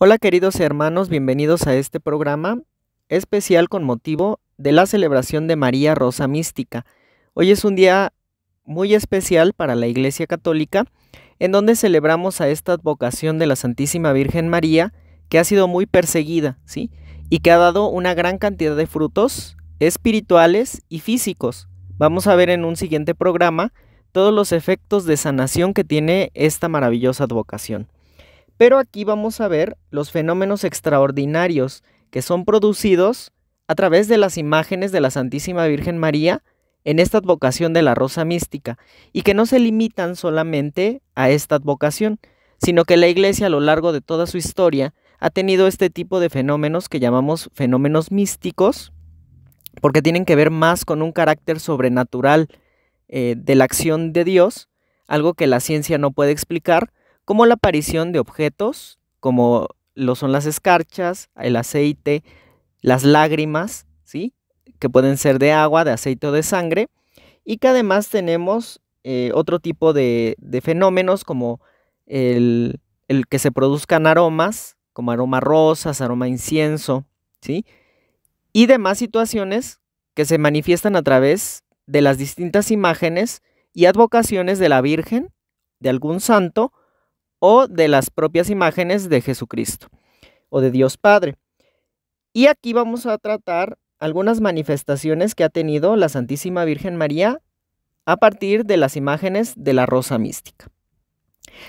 Hola queridos hermanos, bienvenidos a este programa especial con motivo de la celebración de María Rosa Mística. Hoy es un día muy especial para la Iglesia Católica, en donde celebramos a esta Advocación de la Santísima Virgen María, que ha sido muy perseguida, ¿sí? Y que ha dado una gran cantidad de frutos espirituales y físicos. Vamos a ver en un siguiente programa todos los efectos de sanación que tiene esta maravillosa Advocación. Pero aquí vamos a ver los fenómenos extraordinarios que son producidos a través de las imágenes de la Santísima Virgen María en esta advocación de la Rosa Mística y que no se limitan solamente a esta advocación, sino que la Iglesia a lo largo de toda su historia ha tenido este tipo de fenómenos que llamamos fenómenos místicos, porque tienen que ver más con un carácter sobrenatural eh, de la acción de Dios, algo que la ciencia no puede explicar, como la aparición de objetos como lo son las escarchas, el aceite, las lágrimas, ¿sí? que pueden ser de agua, de aceite o de sangre, y que además tenemos eh, otro tipo de, fenómenos como el, que se produzcan aromas, como aroma rosas, aroma incienso, ¿sí? y demás situaciones que se manifiestan a través de las distintas imágenes y advocaciones de la Virgen, de algún santo o de las propias imágenes de Jesucristo o de Dios Padre. Y aquí vamos a tratar algunas manifestaciones que ha tenido la Santísima Virgen María a partir de las imágenes de la Rosa Mística.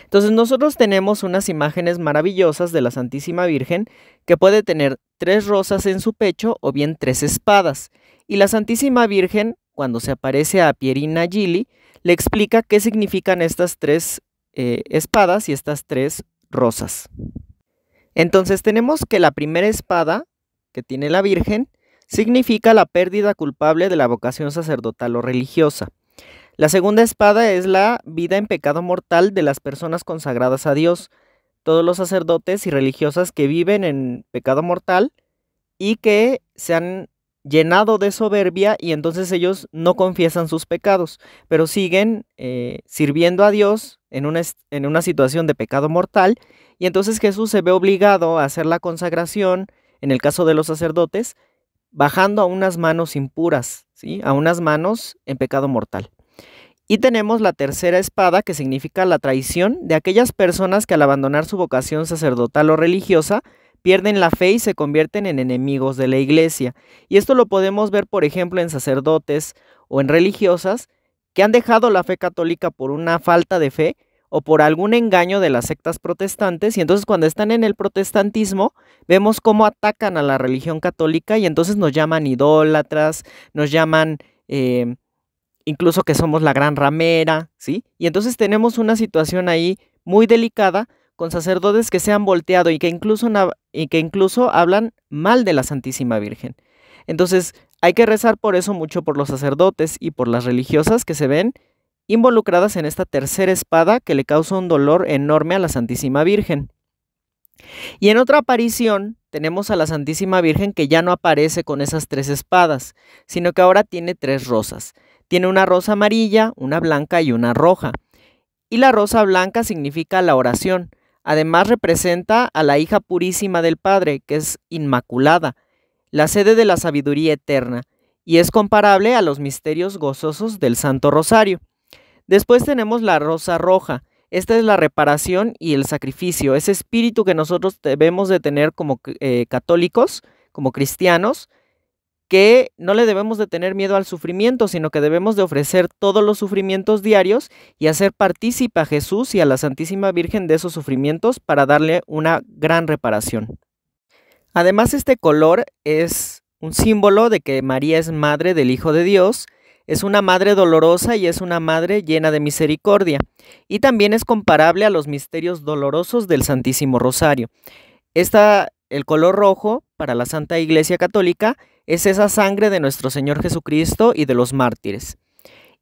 Entonces nosotros tenemos unas imágenes maravillosas de la Santísima Virgen que puede tener tres rosas en su pecho o bien tres espadas. Y la Santísima Virgen, cuando se aparece a Pierina Gili, le explica qué significan estas tres eh, espadas y estas tres rosas. Entonces tenemos que la primera espada que tiene la Virgen significa la pérdida culpable de la vocación sacerdotal o religiosa. La segunda espada es la vida en pecado mortal de las personas consagradas a Dios, todos los sacerdotes y religiosas que viven en pecado mortal y que se han llenado de soberbia y entonces ellos no confiesan sus pecados, pero siguen eh, sirviendo a Dios, en una, situación de pecado mortal, y entonces Jesús se ve obligado a hacer la consagración, en el caso de los sacerdotes, bajando a unas manos impuras, ¿sí? a unas manos en pecado mortal. Y tenemos la tercera espada, que significa la traición de aquellas personas que al abandonar su vocación sacerdotal o religiosa, pierden la fe y se convierten en enemigos de la iglesia. Y esto lo podemos ver, por ejemplo, en sacerdotes o en religiosas han dejado la fe católica por una falta de fe o por algún engaño de las sectas protestantes. Y entonces cuando están en el protestantismo, vemos cómo atacan a la religión católica y entonces nos llaman idólatras, nos llaman em, incluso que somos la gran ramera, ¿sí? Y entonces tenemos una situación ahí muy delicada con sacerdotes que se han volteado y que incluso, y que incluso hablan mal de la Santísima Virgen. Entonces, hay que rezar por eso mucho por los sacerdotes y por las religiosas que se ven involucradas en esta tercera espada que le causa un dolor enorme a la Santísima Virgen. Y en otra aparición tenemos a la Santísima Virgen que ya no aparece con esas tres espadas, sino que ahora tiene tres rosas. Tiene una rosa amarilla, una blanca y una roja. Y la rosa blanca significa la oración. Además representa a la hija purísima del Padre, que es inmaculada, la sede de la sabiduría eterna, y es comparable a los misterios gozosos del Santo Rosario. Después tenemos la rosa roja. Esta es la reparación y el sacrificio, ese espíritu que nosotros debemos de tener como eh, católicos, como cristianos, que no le debemos de tener miedo al sufrimiento, sino que debemos de ofrecer todos los sufrimientos diarios y hacer partícipe a Jesús y a la Santísima Virgen de esos sufrimientos para darle una gran reparación. Además, este color es un símbolo de que María es madre del Hijo de Dios, es una madre dolorosa y es una madre llena de misericordia, y también es comparable a los misterios dolorosos del Santísimo Rosario. Esta, el color rojo para la Santa Iglesia Católica es esa sangre de nuestro Señor Jesucristo y de los mártires.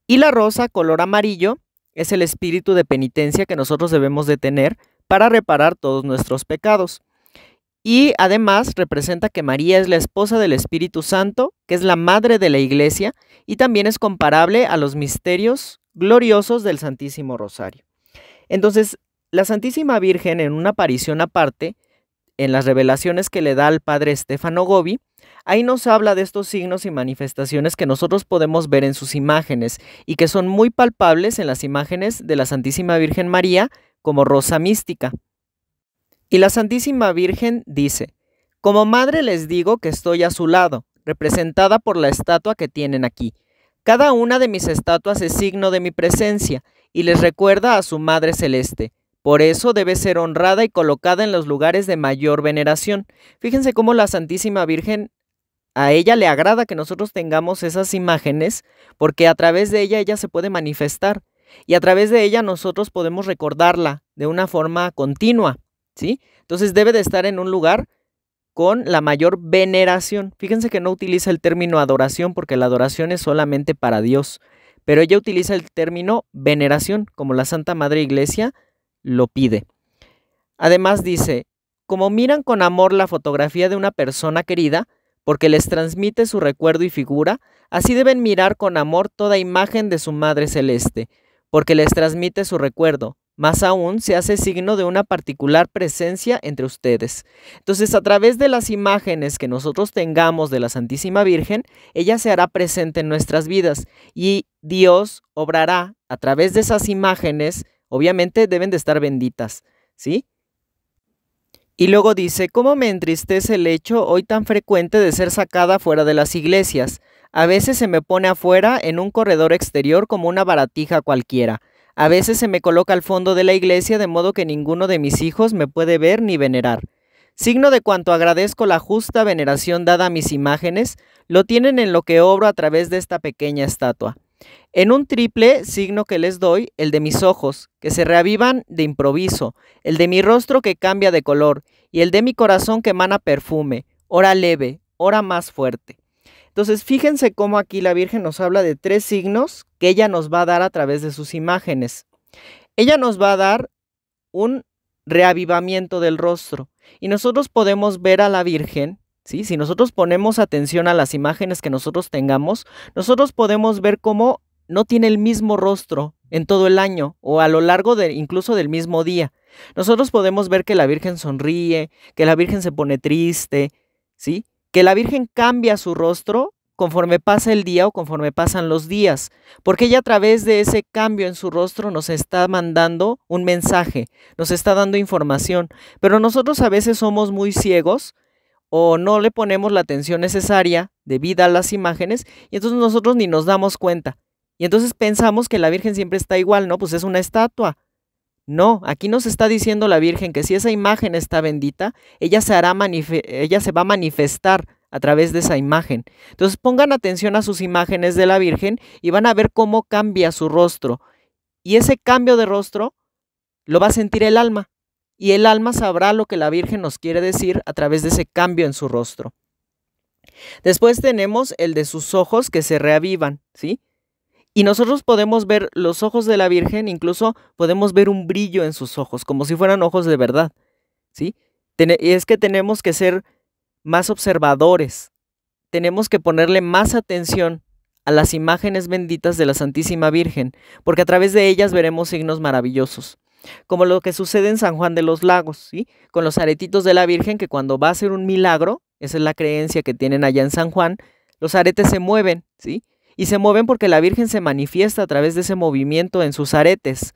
Y la rosa, color amarillo, es el espíritu de penitencia que nosotros debemos de tener para reparar todos nuestros pecados. Y además representa que María es la esposa del Espíritu Santo, que es la madre de la Iglesia, y también es comparable a los misterios gloriosos del Santísimo Rosario. Entonces, la Santísima Virgen en una aparición aparte, en las revelaciones que le da al padre Estefano Gobi, ahí nos habla de estos signos y manifestaciones que nosotros podemos ver en sus imágenes y que son muy palpables en las imágenes de la Santísima Virgen María como rosa mística. Y la Santísima Virgen dice, Como madre les digo que estoy a su lado, representada por la estatua que tienen aquí. Cada una de mis estatuas es signo de mi presencia y les recuerda a su Madre Celeste. Por eso debe ser honrada y colocada en los lugares de mayor veneración. Fíjense cómo la Santísima Virgen, a ella le agrada que nosotros tengamos esas imágenes, porque a través de ella ella se puede manifestar y a través de ella nosotros podemos recordarla de una forma continua. Entonces debe de estar en un lugar con la mayor veneración. Fíjense que no utiliza el término adoración porque la adoración es solamente para Dios, pero ella utiliza el término veneración, como la Santa Madre Iglesia lo pide. Además dice, como miran con amor la fotografía de una persona querida, porque les transmite su recuerdo y figura, así deben mirar con amor toda imagen de su Madre Celeste, porque les transmite su recuerdo, más aún se hace signo de una particular presencia entre ustedes. Entonces, a través de las imágenes que nosotros tengamos de la Santísima Virgen, ella se hará presente en nuestras vidas y Dios obrará a través de esas imágenes. Obviamente deben de estar benditas, ¿sí? Y luego dice, ¿cómo me entristece el hecho hoy tan frecuente de ser sacada fuera de las iglesias? A veces se me pone afuera en un corredor exterior como una baratija cualquiera. A veces se me coloca al fondo de la iglesia de modo que ninguno de mis hijos me puede ver ni venerar. Signo de cuanto agradezco la justa veneración dada a mis imágenes, lo tienen en lo que obro a través de esta pequeña estatua. En un triple signo que les doy, el de mis ojos, que se reavivan de improviso, el de mi rostro que cambia de color, y el de mi corazón que emana perfume, hora leve, hora más fuerte. Entonces, fíjense cómo aquí la Virgen nos habla de tres signos que ella nos va a dar a través de sus imágenes. Ella nos va a dar un reavivamiento del rostro y nosotros podemos ver a la Virgen ¿Sí? Si nosotros ponemos atención a las imágenes que nosotros tengamos, nosotros podemos ver cómo no tiene el mismo rostro en todo el año o a lo largo incluso del mismo día. Nosotros podemos ver que la Virgen sonríe, que la Virgen se pone triste, ¿sí? que la Virgen cambia su rostro conforme pasa el día o conforme pasan los días, porque ella a través de ese cambio en su rostro nos está mandando un mensaje, nos está dando información, pero nosotros a veces somos muy ciegos o no le ponemos la atención necesaria debido a las imágenes y entonces nosotros ni nos damos cuenta. Y entonces pensamos que la Virgen siempre está igual, ¿no? Pues es una estatua. No, aquí nos está diciendo la Virgen que si esa imagen está bendita, ella se, hará ella se va a manifestar a través de esa imagen. Entonces pongan atención a sus imágenes de la Virgen y van a ver cómo cambia su rostro. Y ese cambio de rostro lo va a sentir el alma. Y el alma sabrá lo que la Virgen nos quiere decir a través de ese cambio en su rostro. Después tenemos el de sus ojos que se reavivan, ¿sí? Y nosotros podemos ver los ojos de la Virgen, incluso podemos ver un brillo en sus ojos, como si fueran ojos de verdad. ¿sí? es que tenemos que ser más observadores, tenemos que ponerle más atención a las imágenes benditas de la Santísima Virgen, porque a través de ellas veremos signos maravillosos, como lo que sucede en San Juan de los Lagos, ¿sí? con los aretitos de la Virgen, que cuando va a hacer un milagro, esa es la creencia que tienen allá en San Juan, los aretes se mueven, ¿sí? y se mueven porque la Virgen se manifiesta a través de ese movimiento en sus aretes.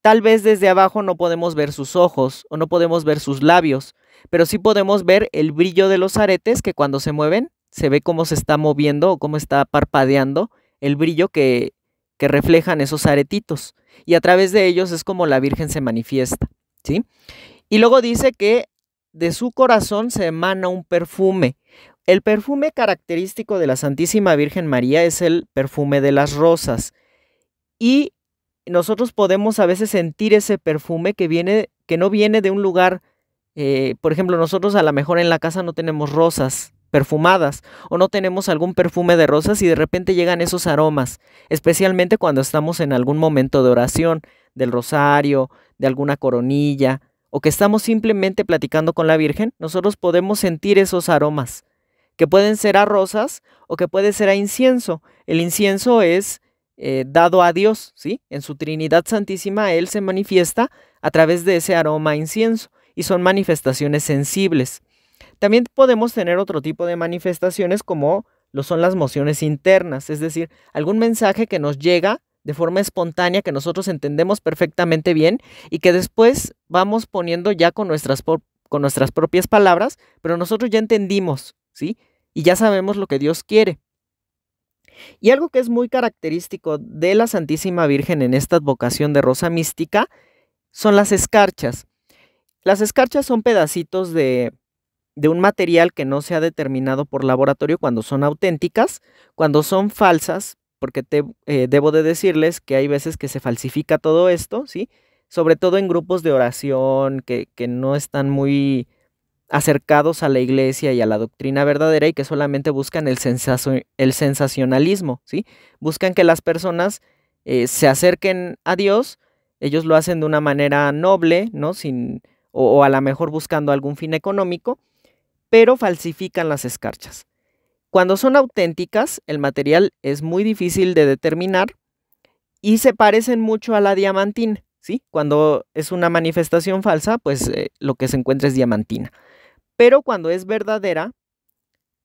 Tal vez desde abajo no podemos ver sus ojos o no podemos ver sus labios, pero sí podemos ver el brillo de los aretes que cuando se mueven se ve cómo se está moviendo o cómo está parpadeando el brillo que, que reflejan esos aretitos. Y a través de ellos es como la Virgen se manifiesta. ¿sí? Y luego dice que de su corazón se emana un perfume, el perfume característico de la Santísima Virgen María es el perfume de las rosas. Y nosotros podemos a veces sentir ese perfume que, viene, que no viene de un lugar, eh, por ejemplo, nosotros a lo mejor en la casa no tenemos rosas perfumadas o no tenemos algún perfume de rosas y de repente llegan esos aromas, especialmente cuando estamos en algún momento de oración, del rosario, de alguna coronilla o que estamos simplemente platicando con la Virgen, nosotros podemos sentir esos aromas que pueden ser a rosas o que puede ser a incienso. El incienso es eh, dado a Dios, ¿sí? En su Trinidad Santísima Él se manifiesta a través de ese aroma a incienso y son manifestaciones sensibles. También podemos tener otro tipo de manifestaciones como lo son las mociones internas, es decir, algún mensaje que nos llega de forma espontánea que nosotros entendemos perfectamente bien y que después vamos poniendo ya con nuestras, con nuestras propias palabras, pero nosotros ya entendimos ¿sí? Y ya sabemos lo que Dios quiere. Y algo que es muy característico de la Santísima Virgen en esta advocación de Rosa Mística son las escarchas. Las escarchas son pedacitos de, de un material que no se ha determinado por laboratorio cuando son auténticas, cuando son falsas, porque te, eh, debo de decirles que hay veces que se falsifica todo esto, ¿sí? Sobre todo en grupos de oración que, que no están muy acercados a la iglesia y a la doctrina verdadera y que solamente buscan el, sensacionalismo, ¿sí? Buscan que las personas eh, se acerquen a Dios, ellos lo hacen de una manera noble, ¿no? Sin, o, a lo mejor buscando algún fin económico, pero falsifican las escarchas. Cuando son auténticas, el material es muy difícil de determinar y se parecen mucho a la diamantina, ¿sí? Cuando es una manifestación falsa, pues eh, lo que se encuentra es diamantina. Pero cuando es verdadera,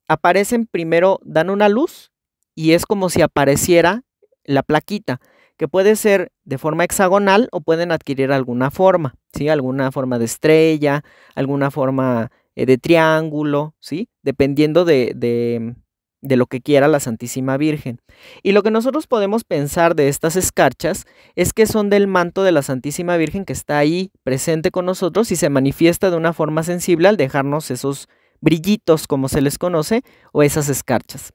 aparecen primero, dan una luz y es como si apareciera la plaquita, que puede ser de forma hexagonal o pueden adquirir alguna forma, ¿sí? Alguna forma de estrella, alguna forma eh, de triángulo, ¿sí? Dependiendo de, de, de lo que quiera la Santísima Virgen. Y lo que nosotros podemos pensar de estas escarchas es que son del manto de la Santísima Virgen que está ahí presente con nosotros y se manifiesta de una forma sensible al dejarnos esos brillitos, como se les conoce, o esas escarchas.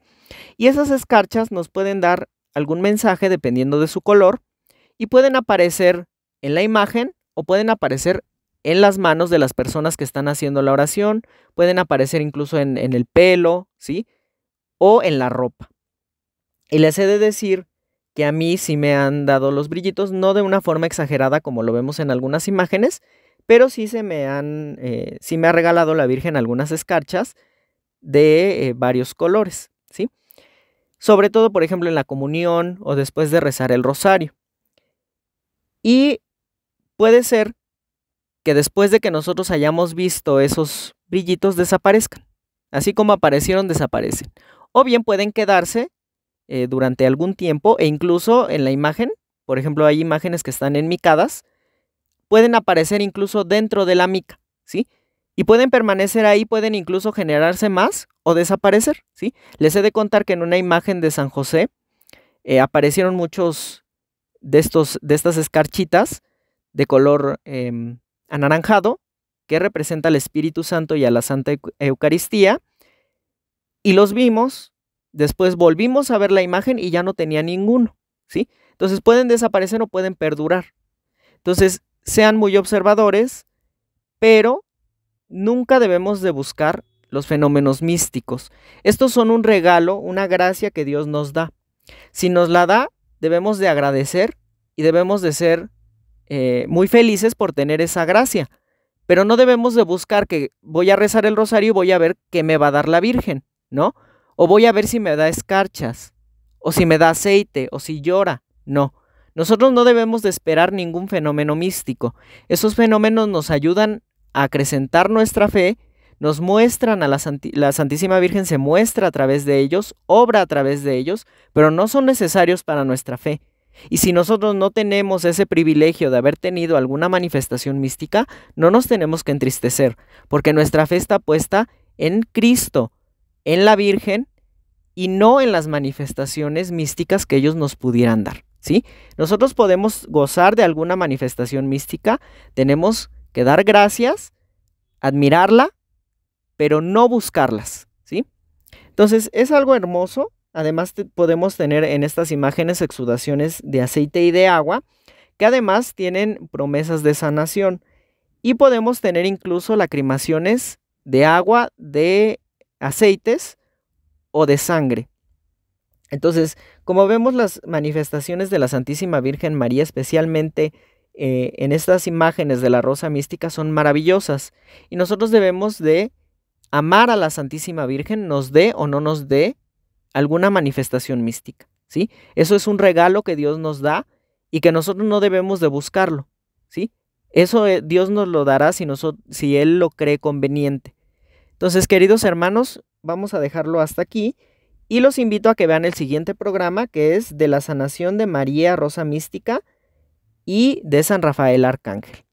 Y esas escarchas nos pueden dar algún mensaje dependiendo de su color y pueden aparecer en la imagen o pueden aparecer en las manos de las personas que están haciendo la oración, pueden aparecer incluso en, en el pelo, ¿sí? o en la ropa. Y les he de decir que a mí sí me han dado los brillitos, no de una forma exagerada como lo vemos en algunas imágenes, pero sí se me han, eh, sí me ha regalado la Virgen algunas escarchas de eh, varios colores, ¿sí? Sobre todo, por ejemplo, en la comunión o después de rezar el rosario. Y puede ser que después de que nosotros hayamos visto esos brillitos desaparezcan. Así como aparecieron, desaparecen o bien pueden quedarse eh, durante algún tiempo e incluso en la imagen, por ejemplo, hay imágenes que están enmicadas, pueden aparecer incluso dentro de la mica, ¿sí? Y pueden permanecer ahí, pueden incluso generarse más o desaparecer, ¿sí? Les he de contar que en una imagen de San José eh, aparecieron muchos de, estos, de estas escarchitas de color em, anaranjado, que representa al Espíritu Santo y a la Santa Eucaristía, y los vimos, después volvimos a ver la imagen y ya no tenía ninguno, ¿sí? Entonces pueden desaparecer o pueden perdurar. Entonces, sean muy observadores, pero nunca debemos de buscar los fenómenos místicos. Estos son un regalo, una gracia que Dios nos da. Si nos la da, debemos de agradecer y debemos de ser eh, muy felices por tener esa gracia. Pero no debemos de buscar que voy a rezar el rosario y voy a ver qué me va a dar la Virgen. ¿no? O voy a ver si me da escarchas, o si me da aceite, o si llora. No. Nosotros no debemos de esperar ningún fenómeno místico. Esos fenómenos nos ayudan a acrecentar nuestra fe, nos muestran a la, la Santísima Virgen, se muestra a través de ellos, obra a través de ellos, pero no son necesarios para nuestra fe. Y si nosotros no tenemos ese privilegio de haber tenido alguna manifestación mística, no nos tenemos que entristecer, porque nuestra fe está puesta en Cristo, en la Virgen y no en las manifestaciones místicas que ellos nos pudieran dar. ¿sí? Nosotros podemos gozar de alguna manifestación mística, tenemos que dar gracias, admirarla, pero no buscarlas. ¿sí? Entonces es algo hermoso. Además podemos tener en estas imágenes exudaciones de aceite y de agua, que además tienen promesas de sanación. Y podemos tener incluso lacrimaciones de agua de aceites o de sangre. Entonces, como vemos las manifestaciones de la Santísima Virgen María, especialmente eh, en estas imágenes de la rosa mística, son maravillosas. Y nosotros debemos de amar a la Santísima Virgen, nos dé o no nos dé alguna manifestación mística. ¿sí? Eso es un regalo que Dios nos da y que nosotros no debemos de buscarlo. ¿sí? Eso eh, Dios nos lo dará si, si Él lo cree conveniente. Entonces, queridos hermanos, vamos a dejarlo hasta aquí y los invito a que vean el siguiente programa que es de la sanación de María Rosa Mística y de San Rafael Arcángel.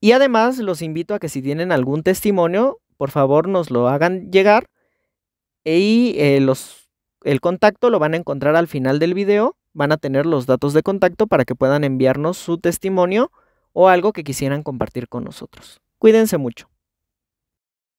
Y además los invito a que si tienen algún testimonio, por favor nos lo hagan llegar e y eh, los, el contacto lo van a encontrar al final del video. Van a tener los datos de contacto para que puedan enviarnos su testimonio o algo que quisieran compartir con nosotros. Cuídense mucho.